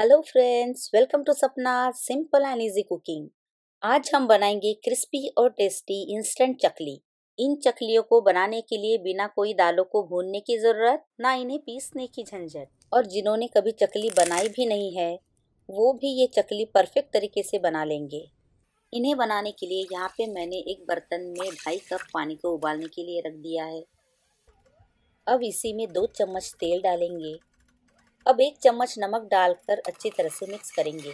hello friends welcome to Sapna simple and easy cooking आज हम बनाएंगे क्रिस्पी और टेस्टी इंस्टेंट चकली इन चकलियों को बनाने के लिए बिना कोई दालों को भूनने की ज़रूरत ना इन्हें पीसने की झंझट और जिन्होंने कभी चकली बनाई भी नहीं है वो भी ये चकली परफेक्ट तरीके से बना लेंगे इन्हें बनाने के लिए यहाँ पे मैंने एक बर्तन में ढाई कप पानी को उबालने के लिए रख दिया है अब इसी में दो चम्मच तेल डालेंगे अब एक चम्मच नमक डालकर अच्छी तरह से मिक्स करेंगे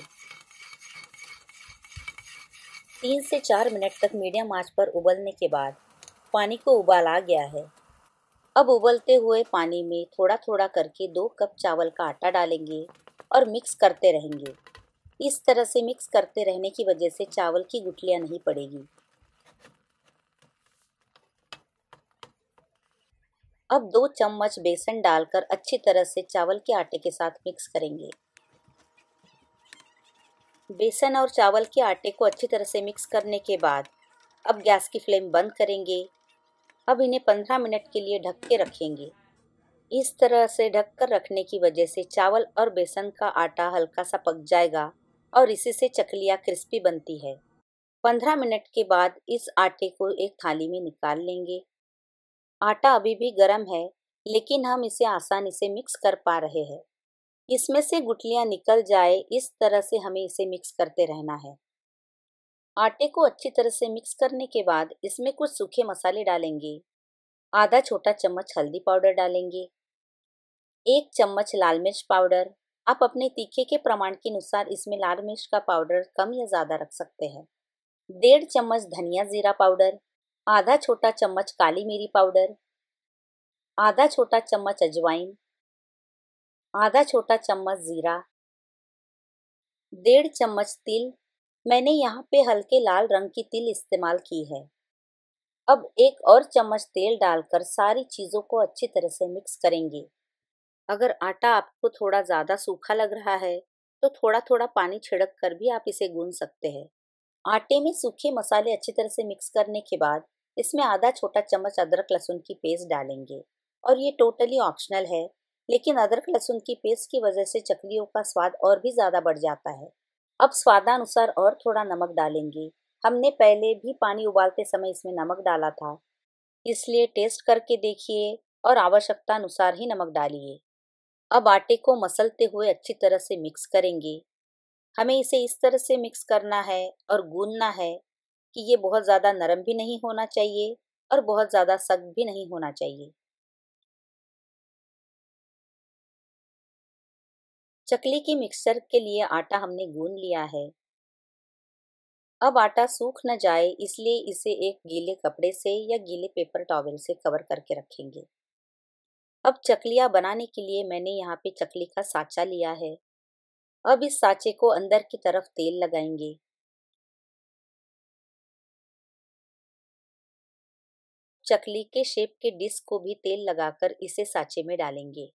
तीन से चार मिनट तक मीडियम आंच पर उबलने के बाद पानी को उबाल आ गया है अब उबलते हुए पानी में थोड़ा थोड़ा करके दो कप चावल का आटा डालेंगे और मिक्स करते रहेंगे इस तरह से मिक्स करते रहने की वजह से चावल की गुठलियाँ नहीं पड़ेगी अब दो चम्मच बेसन डालकर अच्छी तरह से चावल के आटे के साथ मिक्स करेंगे बेसन और चावल के आटे को अच्छी तरह से मिक्स करने के बाद अब गैस की फ्लेम बंद करेंगे अब इन्हें पंद्रह मिनट के लिए ढक के रखेंगे इस तरह से ढक कर रखने की वजह से चावल और बेसन का आटा हल्का सा पक जाएगा और इसी से चकलियाँ क्रिस्पी बनती है पंद्रह मिनट के बाद इस आटे को एक थाली में निकाल लेंगे आटा अभी भी गर्म है लेकिन हम इसे आसानी से मिक्स कर पा रहे हैं इसमें से गुटलियाँ निकल जाए इस तरह से हमें इसे मिक्स करते रहना है आटे को अच्छी तरह से मिक्स करने के बाद इसमें कुछ सूखे मसाले डालेंगे आधा छोटा चम्मच हल्दी पाउडर डालेंगे एक चम्मच लाल मिर्च पाउडर आप अपने तीखे के प्रमाण के अनुसार इसमें लाल मिर्च का पाउडर कम या ज़्यादा रख सकते हैं डेढ़ चम्मच धनिया ज़ीरा पाउडर आधा छोटा चम्मच काली मिरी पाउडर आधा छोटा चम्मच अजवाइन आधा छोटा चम्मच ज़ीरा डेढ़ चम्मच तिल मैंने यहाँ पे हल्के लाल रंग की तिल इस्तेमाल की है अब एक और चम्मच तेल डालकर सारी चीज़ों को अच्छी तरह से मिक्स करेंगे अगर आटा आपको थोड़ा ज़्यादा सूखा लग रहा है तो थोड़ा थोड़ा पानी छिड़क कर भी आप इसे गूंद सकते हैं आटे में सूखे मसाले अच्छी तरह से मिक्स करने के बाद इसमें आधा छोटा चम्मच अदरक लहसुन की पेस्ट डालेंगे और ये टोटली ऑप्शनल है लेकिन अदरक लहसुन की पेस्ट की वजह से चकलियों का स्वाद और भी ज़्यादा बढ़ जाता है अब स्वादानुसार और थोड़ा नमक डालेंगे हमने पहले भी पानी उबालते समय इसमें नमक डाला था इसलिए टेस्ट करके देखिए और आवश्यकता अनुसार ही नमक डालिए अब आटे को मसलते हुए अच्छी तरह से मिक्स करेंगे हमें इसे इस तरह से मिक्स करना है और गूंदना है कि ये बहुत ज़्यादा नरम भी नहीं होना चाहिए और बहुत ज़्यादा सख्त भी नहीं होना चाहिए चकली की मिक्सर के लिए आटा हमने गूंद लिया है अब आटा सूख न जाए इसलिए इसे एक गीले कपड़े से या गीले पेपर टॉवल से कवर करके रखेंगे अब चकलियाँ बनाने के लिए मैंने यहाँ पे चकली का साँचा लिया है अब इस साँचे को अंदर की तरफ तेल लगाएंगे चकली के शेप के डिस्क को भी तेल लगाकर इसे साचे में डालेंगे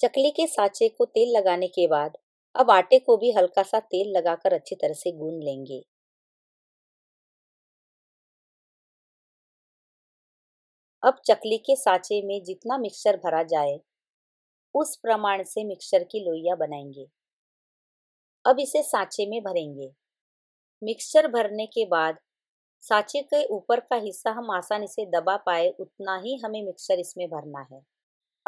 चकली के साचे को तेल लगाने के बाद अब आटे को भी हल्का सा तेल लगाकर अच्छी तरह से गूंद लेंगे अब चकली के साचे में जितना मिक्सचर भरा जाए उस प्रमाण से मिक्सचर की लोइया बनाएंगे अब इसे साचे में भरेंगे मिक्सचर भरने के बाद साचे के ऊपर का हिस्सा हम आसानी से दबा पाए उतना ही हमें मिक्सचर इसमें भरना है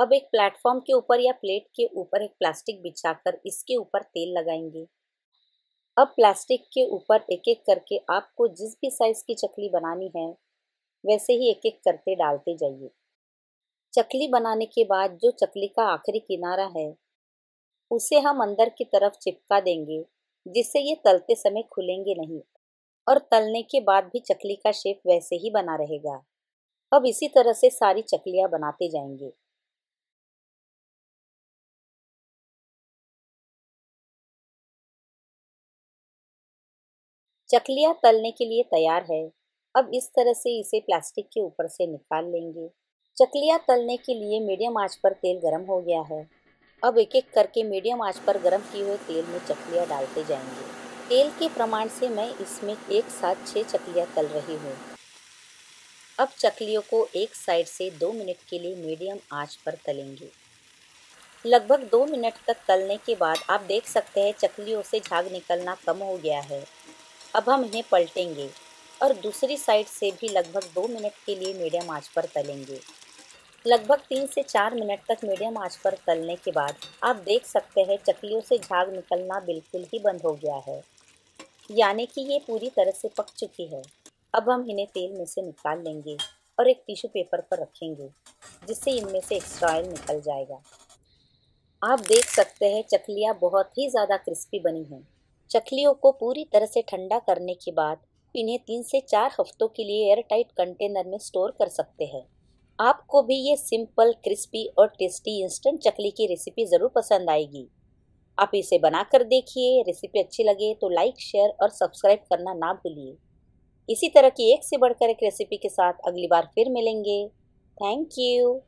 अब एक प्लेटफॉर्म के ऊपर या प्लेट के ऊपर एक प्लास्टिक बिछाकर इसके ऊपर तेल लगाएंगे अब प्लास्टिक के ऊपर एक एक करके आपको जिस भी साइज़ की चकली बनानी है वैसे ही एक एक करते डालते जाइए चकली बनाने के बाद जो चकली का आखिरी किनारा है उसे हम अंदर की तरफ चिपका देंगे जिससे ये तलते समय खुलेंगे नहीं और तलने के बाद भी चकली का शेप वैसे ही बना रहेगा अब इसी तरह से सारी चकलियाँ बनाते जाएंगे चकलियां तलने के लिए तैयार है अब इस तरह से इसे प्लास्टिक के ऊपर से निकाल लेंगे चकलियां तलने के लिए मीडियम आंच पर तेल गर्म हो गया है अब एक एक करके मीडियम आंच पर गर्म किए हुए तेल में चकलिया डालते जाएंगे तेल के प्रमाण से मैं इसमें एक साथ छः चकलियाँ तल रही हूँ अब चकलियों को एक साइड से दो मिनट के लिए मीडियम आंच पर तलेंगे लगभग दो मिनट तक तलने के बाद आप देख सकते हैं चकलियों से झाग निकलना कम हो गया है अब हम इन्हें पलटेंगे और दूसरी साइड से भी लगभग दो मिनट के लिए मीडियम आंच पर तलेंगे लगभग तीन से चार मिनट तक मीडियम आंच पर तलने के बाद आप देख सकते हैं चकलियों से झाग निकलना बिल्कुल ही बंद हो गया है यानी कि ये पूरी तरह से पक चुकी है अब हम इन्हें तेल में से निकाल लेंगे और एक टिश्यू पेपर पर रखेंगे जिससे इनमें से एक्स्ट्रा ऑयल निकल जाएगा आप देख सकते हैं चकलियाँ बहुत ही ज़्यादा क्रिस्पी बनी हैं चकलियों को पूरी तरह से ठंडा करने के बाद इन्हें तीन से चार हफ्तों के लिए एयर टाइट कंटेनर में स्टोर कर सकते हैं आपको भी ये सिंपल क्रिस्पी और टेस्टी इंस्टेंट चकली की रेसिपी ज़रूर पसंद आएगी आप इसे बनाकर देखिए रेसिपी अच्छी लगे तो लाइक शेयर और सब्सक्राइब करना ना भूलिए इसी तरह की एक से बढ़कर एक रेसिपी के साथ अगली बार फिर मिलेंगे थैंक यू